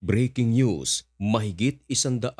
Breaking news, mahigit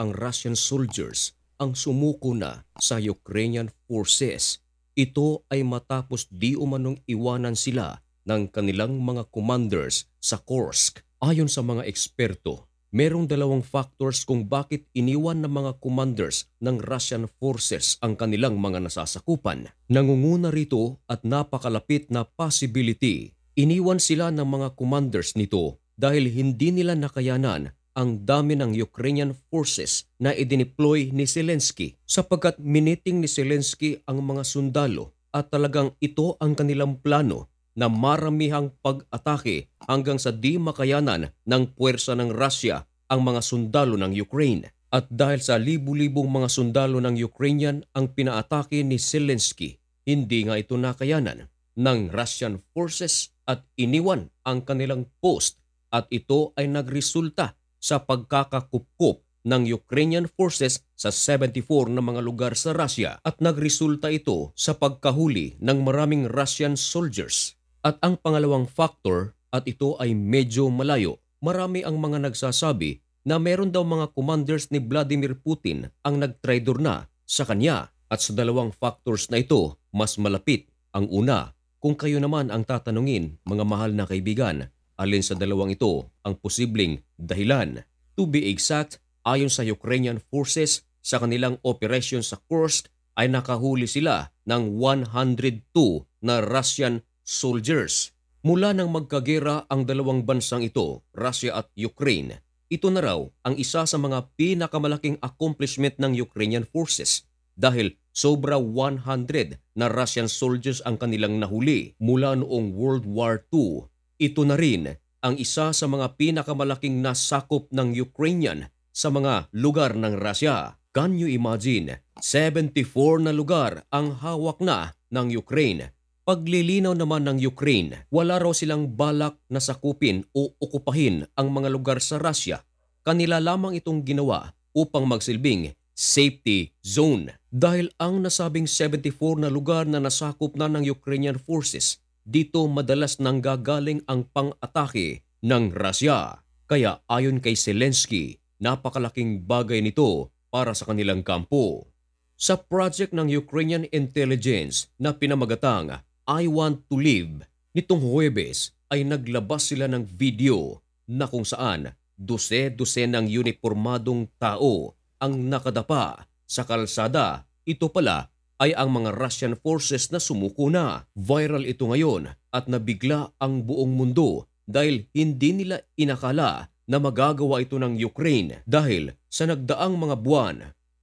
ang Russian soldiers ang sumuko na sa Ukrainian forces. Ito ay matapos di umanong iwanan sila ng kanilang mga commanders sa Kursk. Ayon sa mga eksperto, merong dalawang factors kung bakit iniwan ng mga commanders ng Russian forces ang kanilang mga nasasakupan. Nangunguna rito at napakalapit na possibility, iniwan sila ng mga commanders nito dahil hindi nila nakayanan ang dami ng Ukrainian forces na idineploy ni Zelensky sapagkat miniting ni Zelensky ang mga sundalo at talagang ito ang kanilang plano na maramihang pag-atake hanggang sa di makayanan ng puwersa ng Russia ang mga sundalo ng Ukraine. At dahil sa libu-libong mga sundalo ng Ukrainian ang pinaatake ni Zelensky, hindi nga ito nakayanan ng Russian forces at iniwan ang kanilang post at ito ay nagresulta sa pagkakakupkup ng Ukrainian forces sa 74 na mga lugar sa Russia at nagresulta ito sa pagkahuli ng maraming Russian soldiers. At ang pangalawang factor at ito ay medyo malayo, marami ang mga nagsasabi na meron daw mga commanders ni Vladimir Putin ang nagtraidor na sa kanya at sa dalawang factors na ito mas malapit ang una. Kung kayo naman ang tatanungin, mga mahal na kaibigan, alin sa dalawang ito ang posibleng dahilan. To be exact, ayon sa Ukrainian forces sa kanilang operasyon sa Kursk ay nakahuli sila ng 102 na Russian soldiers. Mula nang magkagera ang dalawang bansang ito, Russia at Ukraine, ito na raw ang isa sa mga pinakamalaking accomplishment ng Ukrainian forces dahil sobra 100 na Russian soldiers ang kanilang nahuli mula noong World War II ito na rin ang isa sa mga pinakamalaking nasakop ng Ukrainian sa mga lugar ng Russia. Can you imagine? 74 na lugar ang hawak na ng Ukraine. Paglilinaw naman ng Ukraine, wala raw silang balak na sakupin o okupahin ang mga lugar sa Russia. Kanila lamang itong ginawa upang magsilbing safety zone dahil ang nasabing 74 na lugar na nasakop na ng Ukrainian forces dito madalas nanggagaling ang pang-atake ng Russia. Kaya ayon kay Zelensky, napakalaking bagay nito para sa kanilang kampo. Sa project ng Ukrainian intelligence na pinamagatang I Want to Live, nitong Huwebes ay naglabas sila ng video na kung saan dose-dose ng uniformadong tao ang nakadapa sa kalsada. Ito pala ay ang mga Russian forces na sumuko na. Viral ito ngayon at nabigla ang buong mundo dahil hindi nila inakala na magagawa ito ng Ukraine dahil sa nagdaang mga buwan,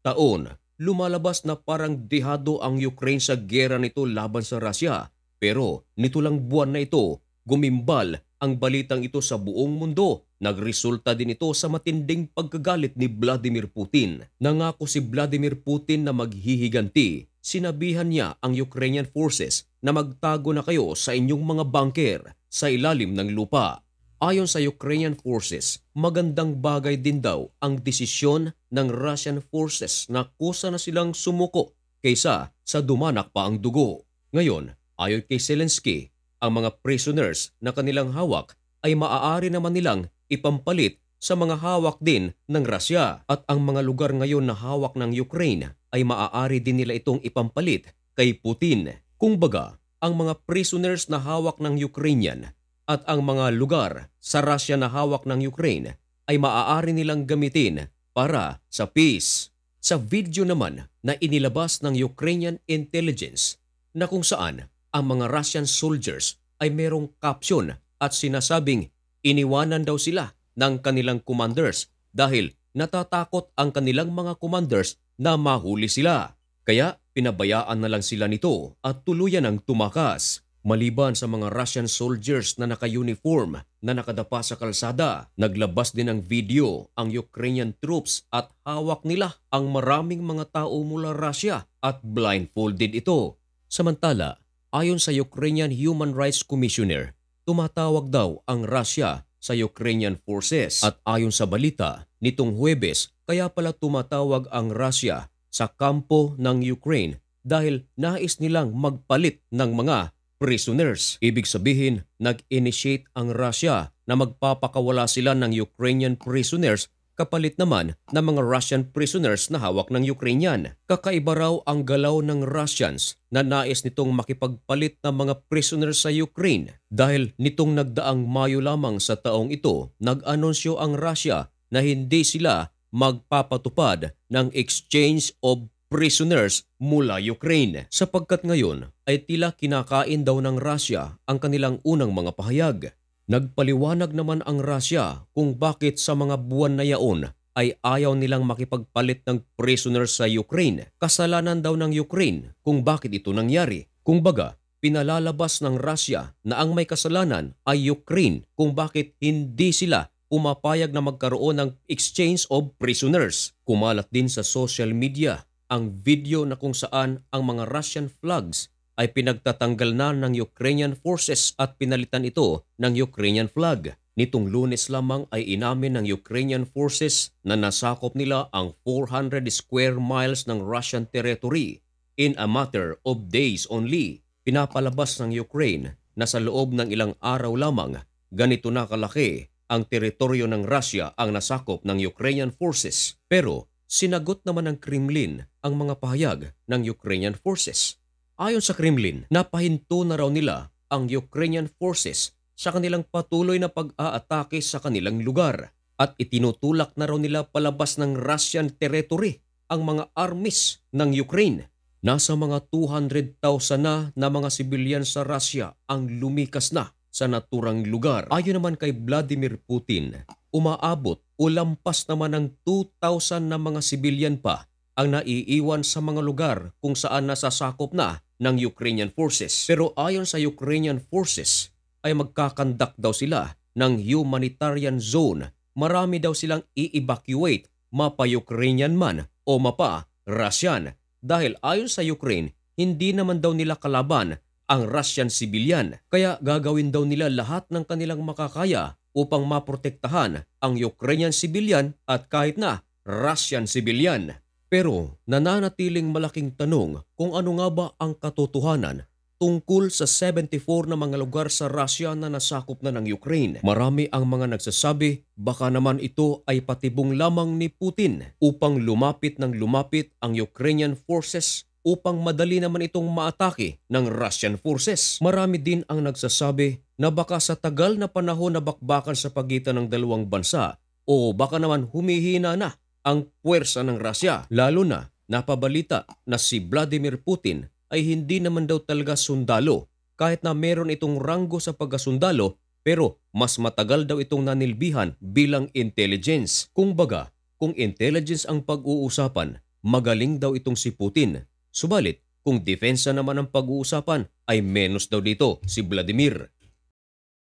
taon, lumalabas na parang dehado ang Ukraine sa gera nito laban sa Russia. Pero nito lang buwan na ito, gumimbal ang balitang ito sa buong mundo. Nagresulta din ito sa matinding pagkagalit ni Vladimir Putin. Nangako si Vladimir Putin na maghihiganti sinabihan niya ang Ukrainian forces na magtago na kayo sa inyong mga bunker sa ilalim ng lupa. Ayon sa Ukrainian forces, magandang bagay din daw ang desisyon ng Russian forces na kusa na silang sumuko kaysa sa dumanak pa ang dugo. Ngayon, ayon kay Zelensky, ang mga prisoners na kanilang hawak ay maaari naman nilang ipampalit sa mga hawak din ng Russia at ang mga lugar ngayon na hawak ng Ukraine ay maaari din nila itong ipampalit kay Putin. Kung Kumbaga, ang mga prisoners na hawak ng Ukrainian at ang mga lugar sa Russia na hawak ng Ukraine ay maaari nilang gamitin para sa peace. Sa video naman na inilabas ng Ukrainian intelligence na kung saan ang mga Russian soldiers ay merong caption at sinasabing iniwanan daw sila ng kanilang commanders dahil natatakot ang kanilang mga commanders na mahuli sila. Kaya pinabayaan na lang sila nito at tuluyan ang tumakas Maliban sa mga Russian soldiers na naka-uniform na nakadapa sa kalsada, naglabas din ng video ang Ukrainian troops at hawak nila ang maraming mga tao mula Russia at blindfolded ito. Samantala, ayon sa Ukrainian Human Rights Commissioner, tumatawag daw ang Russia sa Ukrainian forces. At ayon sa balita, nitong Huwebes, kaya pala tumatawag ang Russia sa kampo ng Ukraine dahil nais nilang magpalit ng mga prisoners. Ibig sabihin, nag-initiate ang Russia na magpapakawala sila ng Ukrainian prisoners kapalit naman ng mga Russian prisoners na hawak ng Ukrainian. Kakaiba raw ang galaw ng Russians na nais nitong makipagpalit ng mga prisoners sa Ukraine dahil nitong nagdaang Mayo lamang sa taong ito nag-anunsyo ang Russia na hindi sila magpapatupad ng exchange of prisoners mula Ukraine sapagkat ngayon ay tila kinakain daw ng Russia ang kanilang unang mga pahayag. Nagpaliwanag naman ang Russia kung bakit sa mga buwan na yaon ay ayaw nilang makipagpalit ng prisoners sa Ukraine. Kasalanan daw ng Ukraine kung bakit ito nangyari. Kung baga, pinalalabas ng Russia na ang may kasalanan ay Ukraine kung bakit hindi sila umapayag na magkaroon ng exchange of prisoners. Kumalat din sa social media ang video na kung saan ang mga Russian flags ay pinagtatanggal na ng Ukrainian forces at pinalitan ito ng Ukrainian flag. Nitong lunes lamang ay inamin ng Ukrainian forces na nasakop nila ang 400 square miles ng Russian territory in a matter of days only. Pinapalabas ng Ukraine na sa loob ng ilang araw lamang ganito na kalaki ang teritoryo ng Russia ang nasakop ng Ukrainian forces pero sinagot naman ng Kremlin ang mga pahayag ng Ukrainian forces. Ayon sa Kremlin, napahinto na raw nila ang Ukrainian forces sa kanilang patuloy na pag-aatake sa kanilang lugar at itinutulak na raw nila palabas ng Russian territory ang mga armies ng Ukraine. Nasa mga 200,000 na na mga sibilyan sa Russia ang lumikas na sa naturang lugar. Ayon naman kay Vladimir Putin, umaabot o lampas naman ng 2,000 na mga sibilyan pa ang naiiwan sa mga lugar kung saan nasasakop na ng Ukrainian forces. Pero ayon sa Ukrainian forces, ay magkakandak daw sila ng humanitarian zone. Marami daw silang i-evacuate, mapa-Ukrainian man o mapa-Russian. Dahil ayon sa Ukraine, hindi naman daw nila kalaban ang Russian civilian. Kaya gagawin daw nila lahat ng kanilang makakaya upang maprotektahan ang Ukrainian civilian at kahit na Russian civilian. Pero nananatiling malaking tanong kung ano nga ba ang katotohanan tungkol sa 74 na mga lugar sa Russia na nasakop na ng Ukraine. Marami ang mga nagsasabi baka naman ito ay patibong lamang ni Putin upang lumapit ng lumapit ang Ukrainian forces upang madali naman itong maatake ng Russian forces. Marami din ang nagsasabi na baka sa tagal na panahon na bakbakan sa pagitan ng dalawang bansa o baka naman humihina na ang puwersa ng Russia lalo na napabalita na si Vladimir Putin ay hindi naman daw talaga sundalo kahit na meron itong ranggo sa pagkasundalo pero mas matagal daw itong nanilbihan bilang intelligence. Kung baga, kung intelligence ang pag-uusapan, magaling daw itong si Putin. Subalit, kung depensa naman ang pag-uusapan ay menos daw dito si Vladimir.